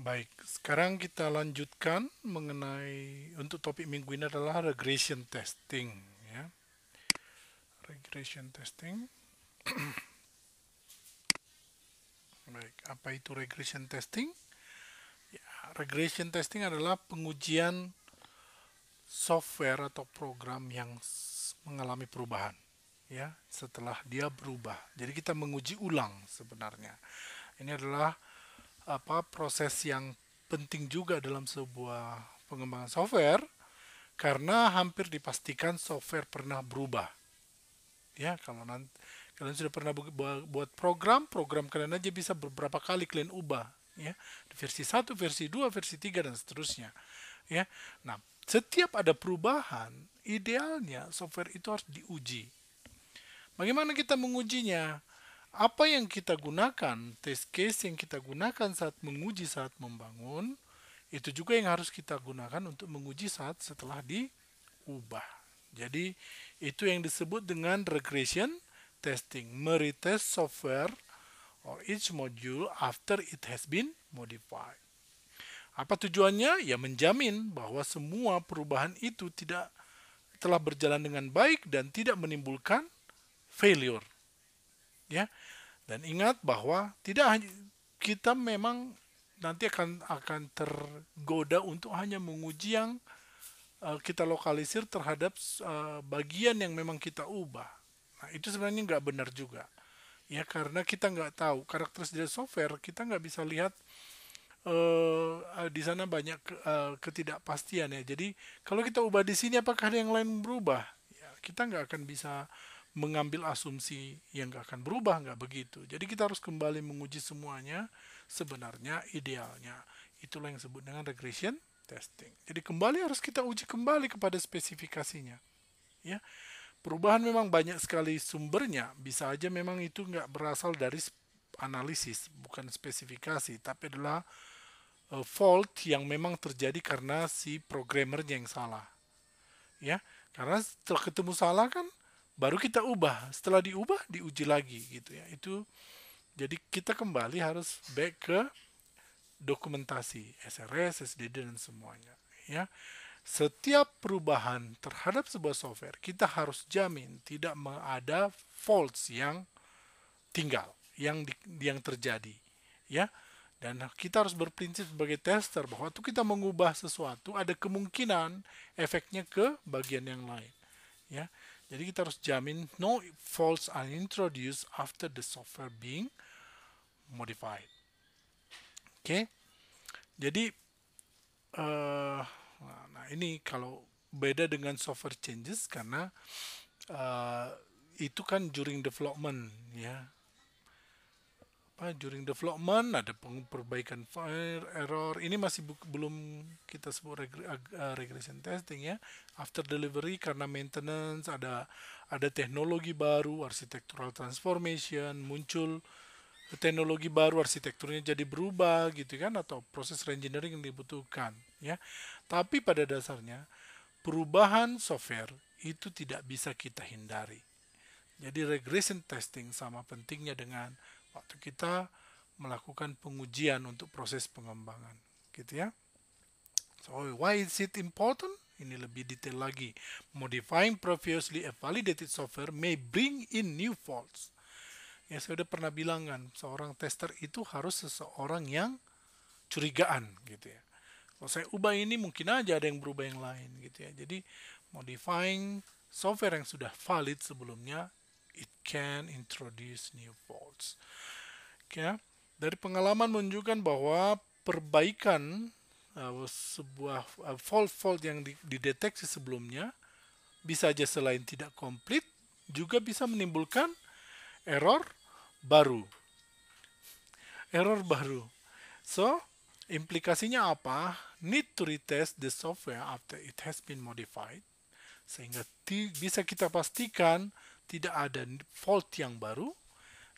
Baik, sekarang kita lanjutkan mengenai untuk topik minggu ini adalah regression testing ya. Regression testing. Baik, apa itu regression testing? Ya, regression testing adalah pengujian software atau program yang mengalami perubahan ya setelah dia berubah. Jadi kita menguji ulang sebenarnya. Ini adalah apa proses yang penting juga dalam sebuah pengembangan software karena hampir dipastikan software pernah berubah. Ya, kalau nanti kalian sudah pernah bu buat program, program kalian aja bisa beberapa kali kalian ubah, ya. Versi 1, versi 2, versi 3 dan seterusnya. Ya. Nah, setiap ada perubahan, idealnya software itu harus diuji. Bagaimana kita mengujinya? apa yang kita gunakan, test case yang kita gunakan saat menguji saat membangun, itu juga yang harus kita gunakan untuk menguji saat setelah diubah. Jadi itu yang disebut dengan regression testing, meretest software or each module after it has been modified. Apa tujuannya? Ya menjamin bahwa semua perubahan itu tidak telah berjalan dengan baik dan tidak menimbulkan failure ya. Dan ingat bahwa tidak hanya kita memang nanti akan akan tergoda untuk hanya menguji yang uh, kita lokalisir terhadap uh, bagian yang memang kita ubah. Nah, itu sebenarnya nggak benar juga. Ya, karena kita nggak tahu karakteristik dari software, kita nggak bisa lihat uh, di sana banyak uh, ketidakpastian ya. Jadi, kalau kita ubah di sini apakah ada yang lain berubah? Ya, kita nggak akan bisa mengambil asumsi yang nggak akan berubah nggak begitu. Jadi kita harus kembali menguji semuanya sebenarnya idealnya. Itulah yang disebut dengan regression testing. Jadi kembali harus kita uji kembali kepada spesifikasinya. Ya. Perubahan memang banyak sekali sumbernya, bisa aja memang itu nggak berasal dari analisis, bukan spesifikasi, tapi adalah eh, fault yang memang terjadi karena si programmernya yang salah. Ya, karena setelah ketemu salah kan baru kita ubah setelah diubah diuji lagi gitu ya itu jadi kita kembali harus back ke dokumentasi SRS SDD dan semuanya ya setiap perubahan terhadap sebuah software kita harus jamin tidak ada faults yang tinggal yang di, yang terjadi ya dan kita harus berprinsip sebagai tester bahwa waktu kita mengubah sesuatu ada kemungkinan efeknya ke bagian yang lain ya jadi kita harus jamin no faults are introduced after the software being modified. Oke, okay? jadi uh, nah ini kalau beda dengan software changes karena uh, itu kan during development ya apa during development ada perbaikan fire error ini masih belum kita sebut reg- uh, eh, regression testing ya after delivery karena maintenance ada ada teknologi baru architectural transformation muncul teknologi baru arsitekturnya jadi berubah gitu kan atau proses reengineering yang dibutuhkan ya tapi pada dasarnya perubahan software itu tidak bisa kita hindari jadi regression testing sama pentingnya dengan waktu kita melakukan pengujian untuk proses pengembangan gitu ya so why is it important ini lebih detail lagi modifying previously a validated software may bring in new faults ya saya sudah pernah bilang kan seorang tester itu harus seseorang yang curigaan gitu ya kalau saya ubah ini mungkin aja ada yang berubah yang lain gitu ya jadi modifying software yang sudah valid sebelumnya it can introduce new faults. Okay. Ya, dari pengalaman menunjukkan bahwa perbaikan uh, sebuah fault uh, fault-fault yang dideteksi sebelumnya bisa saja selain tidak komplit juga bisa menimbulkan error baru. Error baru. So, implikasinya apa? Need to retest the software after it has been modified sehingga bisa kita pastikan tidak ada fault yang baru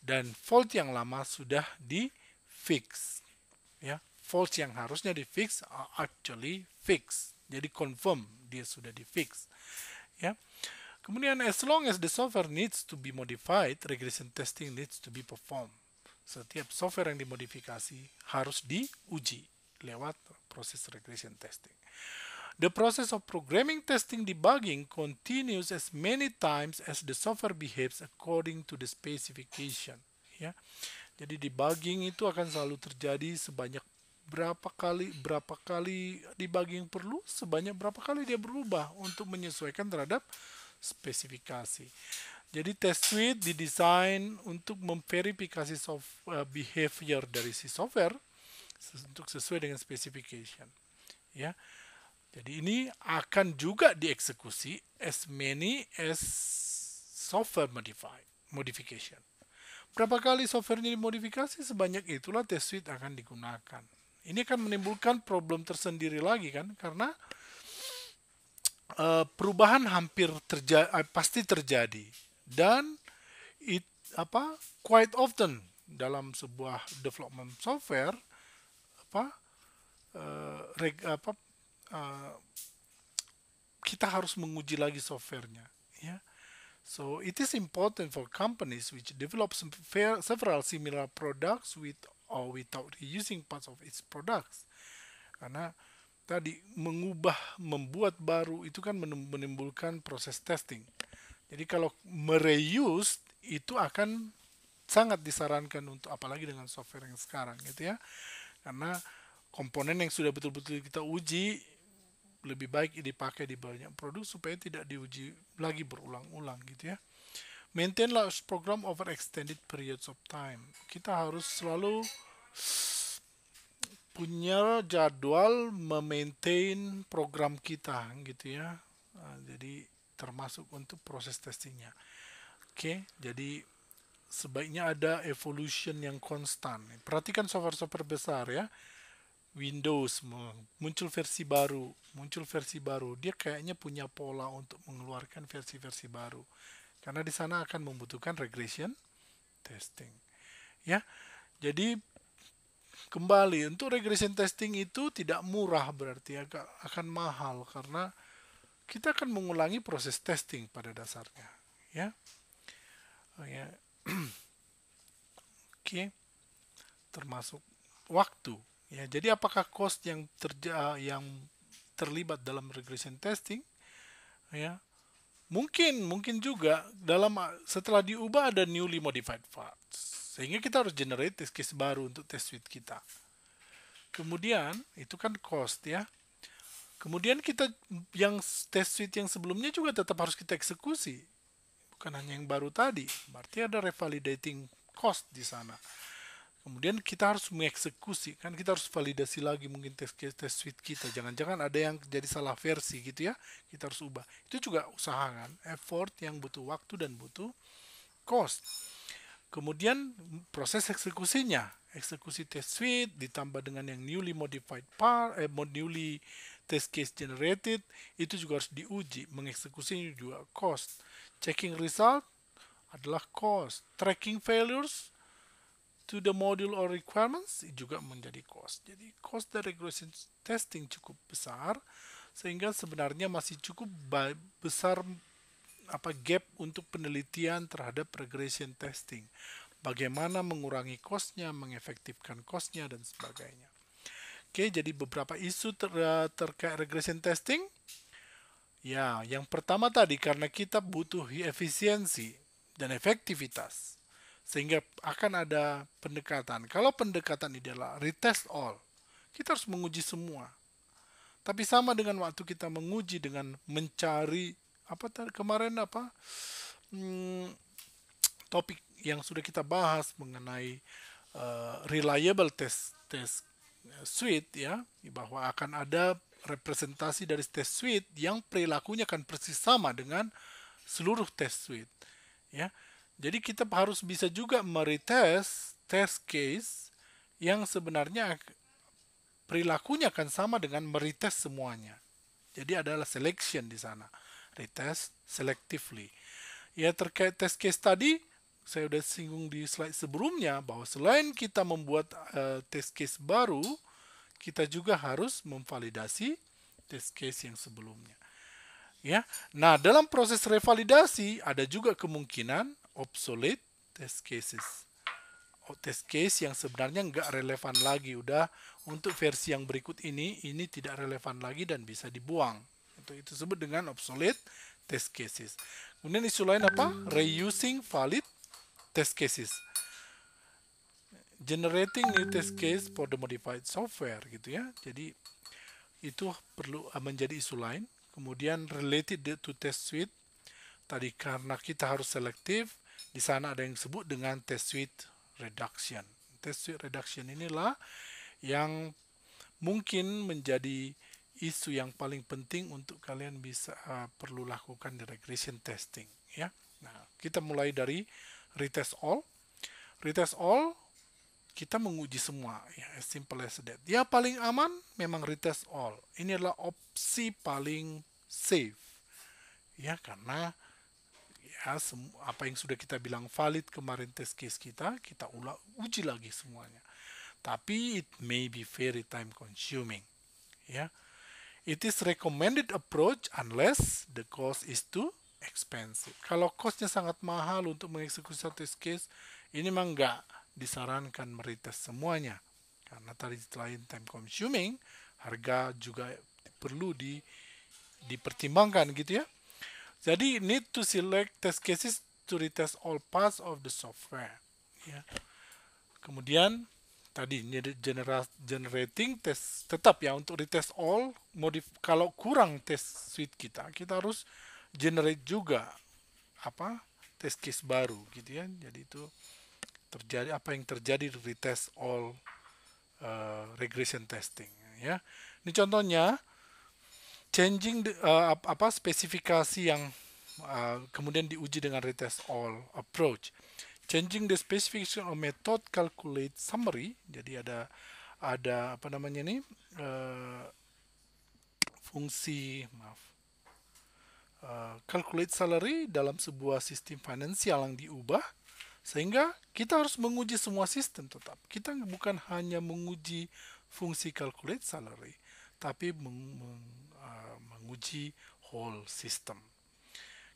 dan fault yang lama sudah di fix ya fault yang harusnya di fix are actually fix jadi confirm dia sudah di fix ya kemudian as long as the software needs to be modified regression testing needs to be performed setiap software yang dimodifikasi harus diuji lewat proses regression testing The process of programming, testing, debugging continues as many times as the software behaves according to the specification. Ya. Jadi debugging itu akan selalu terjadi sebanyak berapa kali berapa kali debugging perlu sebanyak berapa kali dia berubah untuk menyesuaikan terhadap spesifikasi. Jadi test suite didesain untuk memverifikasi software eh, behavior dari si software untuk sesuai dengan specification. Ya. Jadi ini akan juga dieksekusi as many as software modify, modification. Berapa kali software ini dimodifikasi sebanyak itulah test suite akan digunakan. Ini akan menimbulkan problem tersendiri lagi kan karena uh, perubahan hampir terjadi uh, eh, pasti terjadi dan it apa quite often dalam sebuah development software apa uh, reg, apa Eh, kita harus menguji lagi softwarenya ya so it is important for companies which develop several similar products with or without reusing parts of its products karena tadi mengubah membuat baru itu kan menimbulkan proses testing jadi kalau mereuse itu akan sangat disarankan untuk apalagi dengan software yang sekarang gitu ya karena komponen yang sudah betul-betul kita uji lebih baik dipakai di banyak produk supaya tidak diuji lagi berulang-ulang gitu ya. Maintain large program over extended periods of time. Kita harus selalu punya jadwal memaintain program kita gitu ya nah, jadi termasuk untuk proses testingnya oke jadi sebaiknya ada evolution yang konstan perhatikan software-software besar ya Windows muncul versi baru, muncul versi baru. Dia kayaknya punya pola untuk mengeluarkan versi-versi baru. Karena di sana akan membutuhkan regression testing. Ya. Jadi kembali untuk regression testing itu tidak murah berarti agak akan mahal karena kita akan mengulangi proses testing pada dasarnya, ya. Oh, ya. Oke. Okay. Termasuk waktu Ya, jadi apakah cost yang terja yang terlibat dalam regression testing ya mungkin mungkin juga dalam setelah diubah ada newly modified parts sehingga kita harus generate test case baru untuk test suite kita kemudian itu kan cost ya kemudian kita yang test suite yang sebelumnya juga tetap harus kita eksekusi bukan hanya yang baru tadi berarti ada revalidating cost di sana kemudian kita harus mengeksekusi kan kita harus validasi lagi mungkin tes tes suite kita jangan-jangan ada yang jadi salah versi gitu ya kita harus ubah itu juga usaha kan effort yang butuh waktu dan butuh cost kemudian proses eksekusinya eksekusi test suite ditambah dengan yang newly modified part eh, newly test case generated itu juga harus diuji mengeksekusinya juga cost checking result adalah cost tracking failures to the module or requirements juga menjadi cost. Jadi cost dari regression testing cukup besar sehingga sebenarnya masih cukup besar apa gap untuk penelitian terhadap regression testing. Bagaimana mengurangi costnya, mengefektifkan costnya dan sebagainya. Oke, jadi beberapa isu ter terkait regression testing. Ya, yang pertama tadi karena kita butuh efisiensi dan efektivitas sehingga akan ada pendekatan. Kalau pendekatan ini adalah retest all, kita harus menguji semua. Tapi sama dengan waktu kita menguji dengan mencari apa kemarin apa hmm, topik yang sudah kita bahas mengenai uh, reliable test test eh, suite ya bahwa akan ada representasi dari test suite yang perilakunya akan persis sama dengan seluruh test suite ya jadi kita harus bisa juga meretest test case yang sebenarnya perilakunya akan sama dengan meretest semuanya. Jadi adalah selection di sana. Retest selectively. Ya terkait test case tadi, saya sudah singgung di slide sebelumnya bahwa selain kita membuat uh, test case baru, kita juga harus memvalidasi test case yang sebelumnya. Ya. Nah, dalam proses revalidasi ada juga kemungkinan obsolete, test cases. Oh, test case yang sebenarnya nggak relevan lagi. Udah untuk versi yang berikut ini, ini tidak relevan lagi dan bisa dibuang. Itu, itu disebut dengan obsolete test cases. Kemudian isu lain apa? Reusing valid test cases. Generating new test case for the modified software gitu ya. Jadi itu perlu eh, menjadi isu lain. Kemudian related to test suite. Tadi karena kita harus selektif, di sana ada yang disebut dengan test suite reduction. Test suite reduction inilah yang mungkin menjadi isu yang paling penting untuk kalian bisa uh, perlu lakukan di regression testing ya. Nah, kita mulai dari retest all. Retest all kita menguji semua ya as simple as that ya paling aman memang retest all ini adalah opsi paling safe ya karena ya apa yang sudah kita bilang valid kemarin test case kita kita ulang uji lagi semuanya tapi it may be very time consuming ya it is recommended approach unless the cost is too expensive kalau costnya sangat mahal untuk mengeksekusi satu test case ini memang nggak disarankan meretest semuanya karena tadi selain time consuming harga juga perlu di dipertimbangkan gitu ya jadi need to select test cases to retest all parts of the software. Ya. Kemudian tadi generating test tetap ya untuk retest all modif kalau kurang test suite kita kita harus generate juga apa test case baru gitu ya jadi itu terjadi apa yang terjadi retest all uh, regression testing ya ini contohnya changing the, uh, apa spesifikasi yang uh, kemudian diuji dengan retest all approach. Changing the specification of method calculate summary. Jadi ada ada apa namanya ini uh, fungsi maaf uh, calculate salary dalam sebuah sistem finansial yang diubah sehingga kita harus menguji semua sistem tetap. Kita bukan hanya menguji fungsi calculate salary tapi meng, meng energy whole system.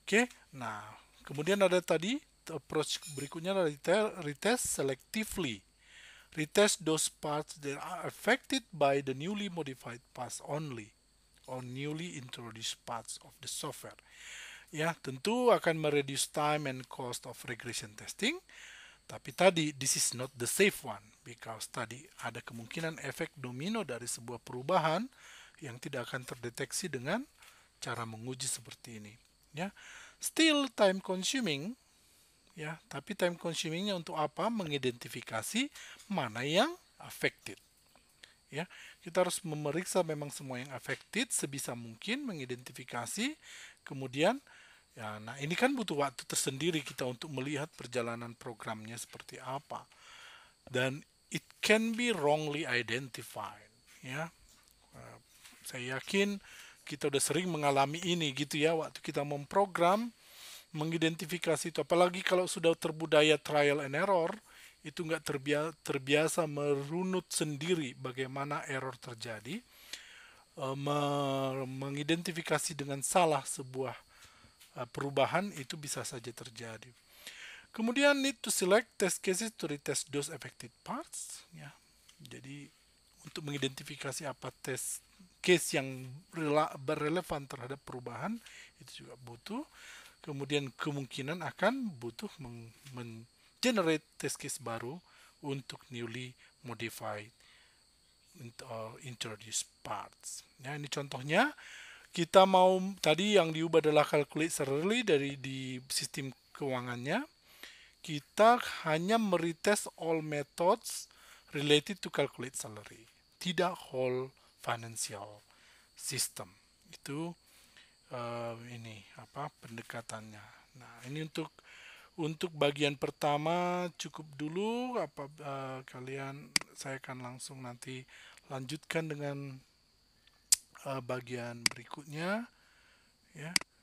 Oke, okay? nah kemudian ada tadi approach berikutnya adalah retest selectively. Retest those parts that are affected by the newly modified parts only or newly introduced parts of the software. Ya, tentu akan mereduce time and cost of regression testing. Tapi tadi, this is not the safe one, because tadi ada kemungkinan efek domino dari sebuah perubahan yang tidak akan terdeteksi dengan cara menguji seperti ini ya still time consuming ya tapi time consumingnya untuk apa mengidentifikasi mana yang affected ya kita harus memeriksa memang semua yang affected sebisa mungkin mengidentifikasi kemudian ya nah ini kan butuh waktu tersendiri kita untuk melihat perjalanan programnya seperti apa dan it can be wrongly identified ya eh, saya yakin kita udah sering mengalami ini gitu ya waktu kita memprogram mengidentifikasi itu apalagi kalau sudah terbudaya trial and error itu nggak terbiasa, terbiasa merunut sendiri bagaimana error terjadi e, me mengidentifikasi dengan salah sebuah e, perubahan itu bisa saja terjadi kemudian need to select test cases to retest those affected parts ya jadi untuk mengidentifikasi apa test case yang berrelevan terhadap perubahan itu juga butuh kemudian kemungkinan akan butuh men-generate test case baru untuk newly modified or uh, introduced parts. Ya, ini contohnya kita mau tadi yang diubah adalah calculate serially dari di sistem keuangannya. Kita hanya meretest all methods related to calculate salary, tidak whole financial system itu uh, ini apa pendekatannya nah ini untuk untuk bagian pertama cukup dulu apa uh, kalian saya akan langsung nanti lanjutkan dengan uh, bagian berikutnya ya